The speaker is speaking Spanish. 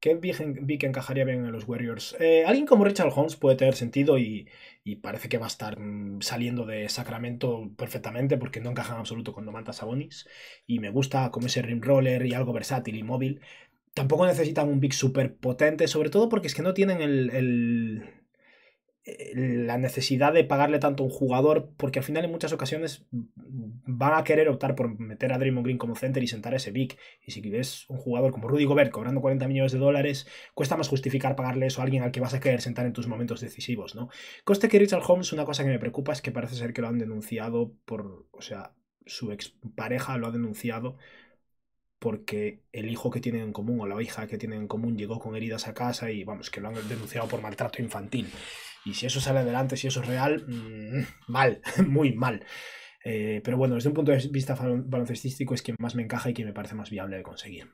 ¿Qué vic encajaría bien en los Warriors. Eh, alguien como Richard Holmes puede tener sentido y, parece que va a estar mm, saliendo de Sacramento perfectamente porque no encaja en absoluto con Domantas Sabonis. Y me gusta como ese rim roller y algo versátil y móvil. Tampoco necesitan un big super potente, sobre todo porque es que no tienen el la necesidad de pagarle tanto a un jugador, porque al final en muchas ocasiones van a querer optar por meter a Draymond Green como center y sentar a ese big. Y si ves un jugador como Rudy Gobert cobrando 40 millones de dólares, cuesta más justificar pagarle eso a alguien al que vas a querer sentar en tus momentos decisivos, ¿no? Coste que Richard Holmes, una cosa que me preocupa es que parece ser que lo han denunciado por, o sea, su expareja lo ha denunciado porque el hijo que tienen en común o la hija que tienen en común llegó con heridas a casa y vamos, que lo han denunciado por maltrato infantil. Y si eso sale adelante, si eso es real, mm, mal, muy mal. Eh, pero bueno, desde un punto de vista baloncestístico es quien más me encaja y que me parece más viable de conseguir.